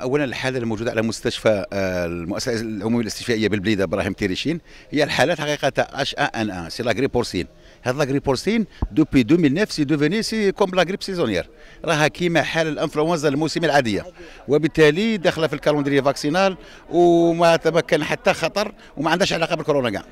اولا الحاله الموجوده على مستشفى آه، المؤسسه العموميه الاستشفائيه بالبليده ابراهيم تيريشين هي الحالات حقيقه اش ان ان سي لا غريبورسين هاد لا غريبورسين دوبي 2009 سي دوفيني سي كوم لا غريب سيزونيير راها كيما حال الانفلونزا الموسم العاديه وبالتالي داخله في الكالندري فاكسينال وما تمكن حتى خطر وما عندهاش علاقه بالكورونا كاع